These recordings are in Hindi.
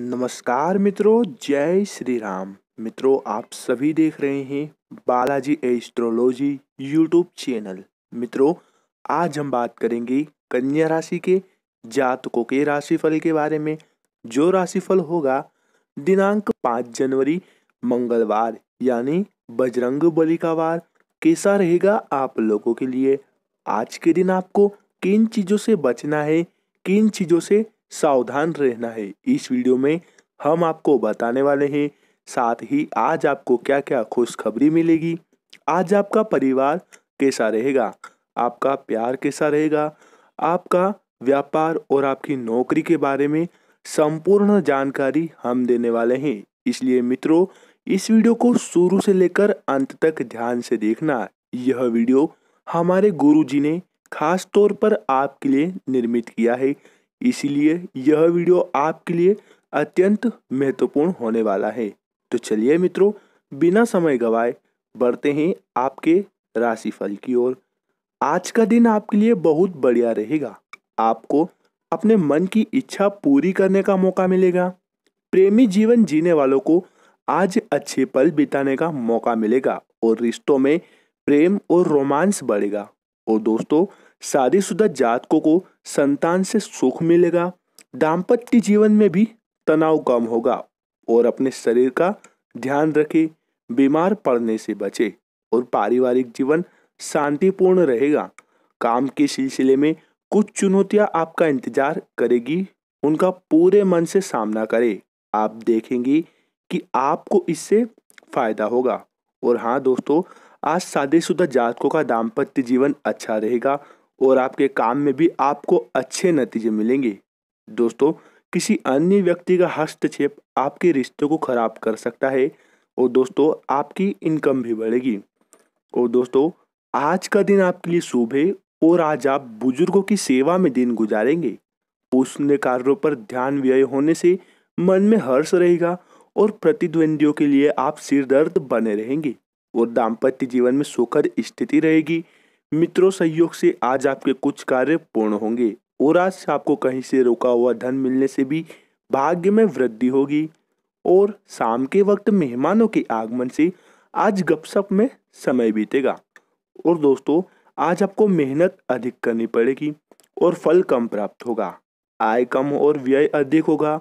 नमस्कार मित्रों जय श्री राम मित्रों आप सभी देख रहे हैं बालाजी एस्ट्रोलॉजी यूट्यूब चैनल मित्रों आज हम बात करेंगे कन्या राशि के जातकों के राशिफल के बारे में जो राशिफल होगा दिनांक पाँच जनवरी मंगलवार यानी बजरंग बली का वार कैसा रहेगा आप लोगों के लिए आज के दिन आपको किन चीज़ों से बचना है किन चीज़ों से सावधान रहना है इस वीडियो में हम आपको बताने वाले हैं साथ ही आज आपको क्या क्या खुशखबरी मिलेगी आज आपका परिवार कैसा रहेगा आपका प्यार कैसा रहेगा आपका व्यापार और आपकी नौकरी के बारे में संपूर्ण जानकारी हम देने वाले हैं इसलिए मित्रों इस वीडियो को शुरू से लेकर अंत तक ध्यान से देखना यह वीडियो हमारे गुरुजी ने खास तौर पर आपके लिए निर्मित किया है इसीलिए यह वीडियो आपके लिए अत्यंत महत्वपूर्ण होने वाला है तो चलिए मित्रों बिना समय गवाए बढ़ते हैं आपके राशिफल की ओर आज का दिन आपके लिए बहुत बढ़िया रहेगा आपको अपने मन की इच्छा पूरी करने का मौका मिलेगा प्रेमी जीवन जीने वालों को आज अच्छे पल बिताने का मौका मिलेगा और रिश्तों में प्रेम और रोमांस बढ़ेगा और दोस्तों शादीशुदा जातकों को संतान से सुख मिलेगा दाम्पत्य जीवन में भी तनाव कम होगा और अपने शरीर का ध्यान रखें बीमार पड़ने से बचे और पारिवारिक जीवन शांतिपूर्ण रहेगा काम के सिलसिले में कुछ चुनौतियां आपका इंतजार करेगी उनका पूरे मन से सामना करें आप देखेंगे कि आपको इससे फायदा होगा और हाँ दोस्तों आज शादीशुदा जातकों का दाम्पत्य जीवन अच्छा रहेगा और आपके काम में भी आपको अच्छे नतीजे मिलेंगे दोस्तों किसी अन्य व्यक्ति का हस्तक्षेप आपके रिश्ते को खराब कर सकता है और दोस्तों आपकी इनकम भी बढ़ेगी और दोस्तों आज का दिन आपके लिए शुभ है और आज आप बुजुर्गों की सेवा में दिन गुजारेंगे पुण्य कार्यों पर ध्यान व्यय होने से मन में हर्ष रहेगा और प्रतिद्वंदियों के लिए आप सिरदर्द बने रहेंगे और दाम्पत्य जीवन में सुखद स्थिति रहेगी मित्रों सहयोग से आज आपके कुछ कार्य पूर्ण होंगे और आज आपको कहीं से रोका हुआ धन मिलने से भी भाग्य में वृद्धि होगी और शाम के वक्त मेहमानों के आगमन से आज गपशप में समय बीतेगा और दोस्तों आज आपको मेहनत अधिक करनी पड़ेगी और फल कम प्राप्त होगा आय कम और व्यय अधिक होगा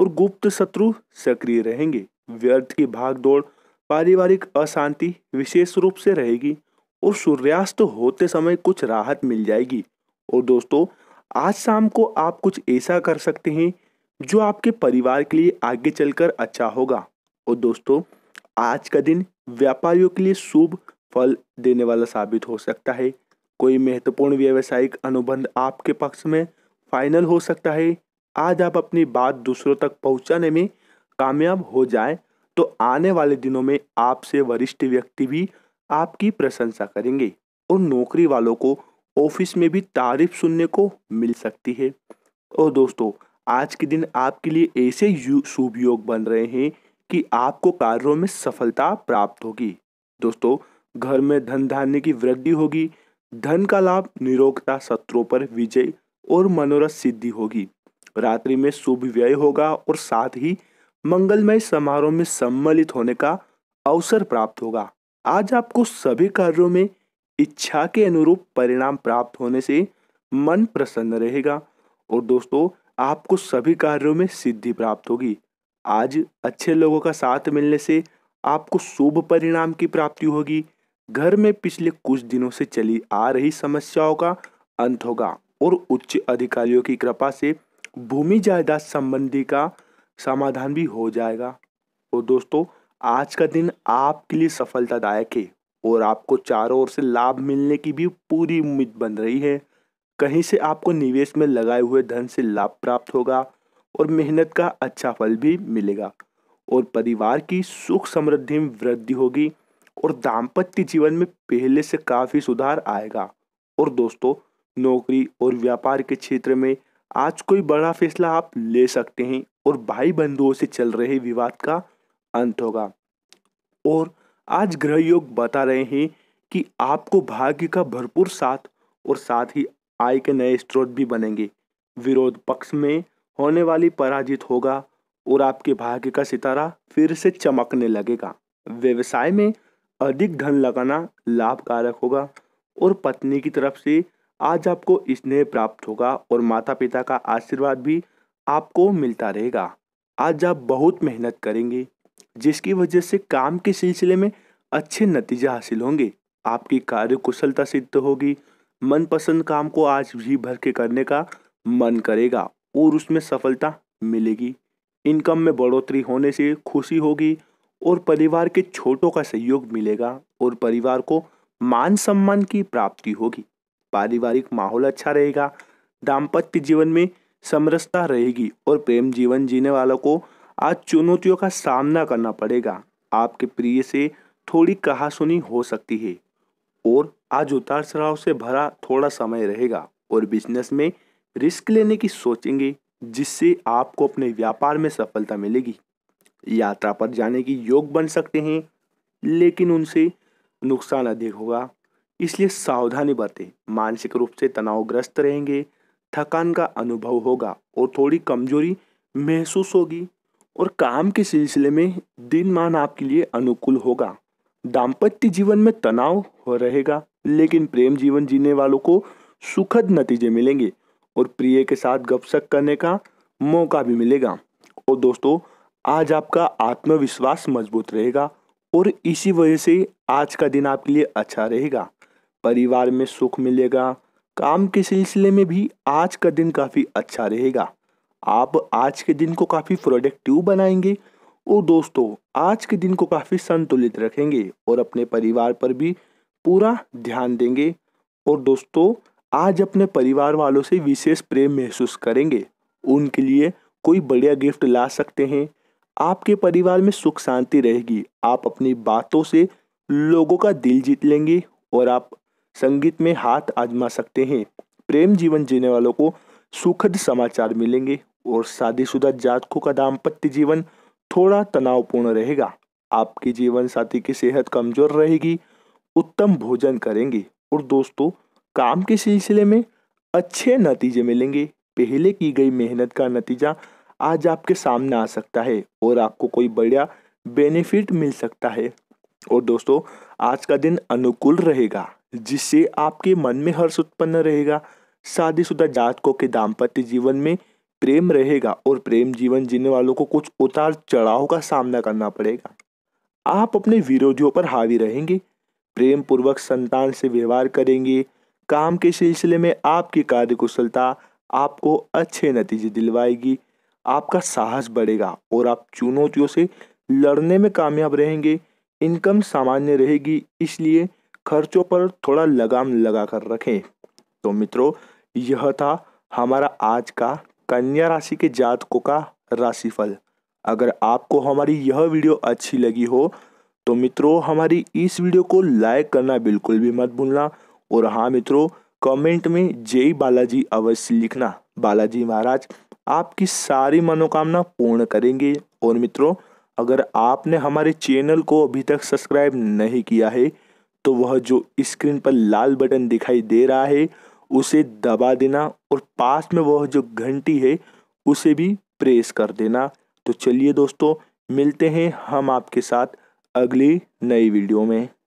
और गुप्त शत्रु सक्रिय रहेंगे व्यर्थ की भाग दौड़ पारिवारिक अशांति विशेष रूप से रहेगी और सूर्यास्त होते समय कुछ राहत मिल जाएगी और दोस्तों आज शाम को आप कुछ ऐसा कर सकते हैं जो आपके परिवार के लिए आगे चलकर अच्छा होगा और दोस्तों आज का दिन व्यापारियों के लिए शुभ फल देने वाला साबित हो सकता है कोई महत्वपूर्ण व्यावसायिक अनुबंध आपके पक्ष में फाइनल हो सकता है आज आप अपनी बात दूसरों तक पहुंचाने में कामयाब हो जाए तो आने वाले दिनों में आपसे वरिष्ठ व्यक्ति भी आपकी प्रशंसा करेंगे और नौकरी वालों को ऑफिस में भी तारीफ सुनने को मिल सकती है और दोस्तों आज के दिन आपके लिए ऐसे शुभ योग बन रहे हैं कि आपको कार्यों में सफलता प्राप्त होगी दोस्तों घर में धन धान्य की वृद्धि होगी धन का लाभ निरोगता सत्रों पर विजय और मनोरथ सिद्धि होगी रात्रि में शुभ व्यय होगा और साथ ही मंगलमय समारोह में सम्मिलित होने का अवसर प्राप्त होगा आज आपको सभी कार्यों में इच्छा के अनुरूप परिणाम प्राप्त होने से मन प्रसन्न रहेगा और दोस्तों आपको सभी कार्यों में सिद्धि प्राप्त होगी आज अच्छे लोगों का साथ मिलने से आपको शुभ परिणाम की प्राप्ति होगी घर में पिछले कुछ दिनों से चली आ रही समस्याओं का अंत होगा और उच्च अधिकारियों की कृपा से भूमि जायदाद संबंधी का समाधान भी हो जाएगा और दोस्तों आज का दिन आपके लिए सफलतादायक है और आपको चारों ओर से लाभ मिलने की भी पूरी उम्मीद बन रही है कहीं से आपको निवेश में लगाए हुए धन से लाभ प्राप्त होगा और मेहनत का अच्छा फल भी मिलेगा और परिवार की सुख समृद्धि में वृद्धि होगी और दाम्पत्य जीवन में पहले से काफ़ी सुधार आएगा और दोस्तों नौकरी और व्यापार के क्षेत्र में आज कोई बड़ा फैसला आप ले सकते हैं और भाई बंधुओं से चल रहे विवाद का अंत होगा और आज ग्रह योग बता रहे हैं कि आपको भाग्य का भरपूर साथ और साथ ही आय के नए स्रोत भी बनेंगे विरोध पक्ष में होने वाली पराजित होगा और आपके भाग्य का सितारा फिर से चमकने लगेगा व्यवसाय में अधिक धन लगाना लाभकारक होगा और पत्नी की तरफ से आज आपको स्नेह प्राप्त होगा और माता पिता का आशीर्वाद भी आपको मिलता रहेगा आज आप बहुत मेहनत करेंगे जिसकी वजह से काम के सिलसिले में अच्छे नतीजे हासिल होंगे आपकी कार्य कुशलता सिद्ध होगी मनपसंद काम को आज भी भर के करने का मन करेगा और उसमें सफलता मिलेगी इनकम में बढ़ोतरी होने से खुशी होगी और परिवार के छोटों का सहयोग मिलेगा और परिवार को मान सम्मान की प्राप्ति होगी पारिवारिक माहौल अच्छा रहेगा दाम्पत्य जीवन में समरसता रहेगी और प्रेम जीवन जीने वालों को आज चुनौतियों का सामना करना पड़ेगा आपके प्रिय से थोड़ी कहासुनी हो सकती है और आज उतार चढ़ाव से भरा थोड़ा समय रहेगा और बिजनेस में रिस्क लेने की सोचेंगे जिससे आपको अपने व्यापार में सफलता मिलेगी यात्रा पर जाने की योग बन सकते हैं लेकिन उनसे नुकसान अधिक होगा इसलिए सावधानी बरतें मानसिक रूप से तनावग्रस्त रहेंगे थकान का अनुभव होगा और थोड़ी कमजोरी महसूस होगी और काम के सिलसिले में दिन मान आपके लिए अनुकूल होगा दाम्पत्य जीवन में तनाव हो रहेगा लेकिन प्रेम जीवन जीने वालों को सुखद नतीजे मिलेंगे और प्रिय के साथ गपशप करने का मौका भी मिलेगा और दोस्तों आज आपका आत्मविश्वास मजबूत रहेगा और इसी वजह से आज का दिन आपके लिए अच्छा रहेगा परिवार में सुख मिलेगा काम के सिलसिले में भी आज का दिन काफ़ी अच्छा रहेगा आप आज के दिन को काफ़ी प्रोडक्टिव बनाएंगे और दोस्तों आज के दिन को काफ़ी संतुलित रखेंगे और अपने परिवार पर भी पूरा ध्यान देंगे और दोस्तों आज अपने परिवार वालों से विशेष प्रेम महसूस करेंगे उनके लिए कोई बढ़िया गिफ्ट ला सकते हैं आपके परिवार में सुख शांति रहेगी आप अपनी बातों से लोगों का दिल जीत लेंगे और आप संगीत में हाथ आजमा सकते हैं प्रेम जीवन जीने वालों को सुखद समाचार मिलेंगे और शादीशुदा जातकों का दाम्पत्य जीवन थोड़ा तनावपूर्ण रहेगा आपके जीवन साथी की सेहत कमजोर रहेगी उत्तम भोजन करेंगे और दोस्तों काम के सिलसिले में अच्छे नतीजे मिलेंगे पहले की गई मेहनत का नतीजा आज आपके सामने आ सकता है और आपको कोई बढ़िया बेनिफिट मिल सकता है और दोस्तों आज का दिन अनुकूल रहेगा जिससे आपके मन में हर्ष उत्पन्न रहेगा शादीशुदा जातकों के दाम्पत्य जीवन में प्रेम रहेगा और प्रेम जीवन जीने वालों को कुछ उतार चढ़ाव का सामना करना पड़ेगा आप अपने विरोधियों पर हावी रहेंगे प्रेम पूर्वक संतान से व्यवहार करेंगे काम के सिलसिले में आपकी कार्य कुशलता आपको अच्छे नतीजे दिलवाएगी आपका साहस बढ़ेगा और आप चुनौतियों से लड़ने में कामयाब रहेंगे इनकम सामान्य रहेगी इसलिए खर्चों पर थोड़ा लगाम लगा कर रखें तो मित्रों यह था हमारा आज का कन्या राशि के जातकों का राशिफल अगर आपको हमारी यह वीडियो अच्छी लगी हो तो मित्रों हमारी इस वीडियो को लाइक करना बिल्कुल भी मत भूलना और हाँ मित्रों कमेंट में जय बालाजी अवश्य लिखना बालाजी महाराज आपकी सारी मनोकामना पूर्ण करेंगे और मित्रों अगर आपने हमारे चैनल को अभी तक सब्सक्राइब नहीं किया है तो वह जो स्क्रीन पर लाल बटन दिखाई दे रहा है उसे दबा देना और पास में वह जो घंटी है उसे भी प्रेस कर देना तो चलिए दोस्तों मिलते हैं हम आपके साथ अगली नई वीडियो में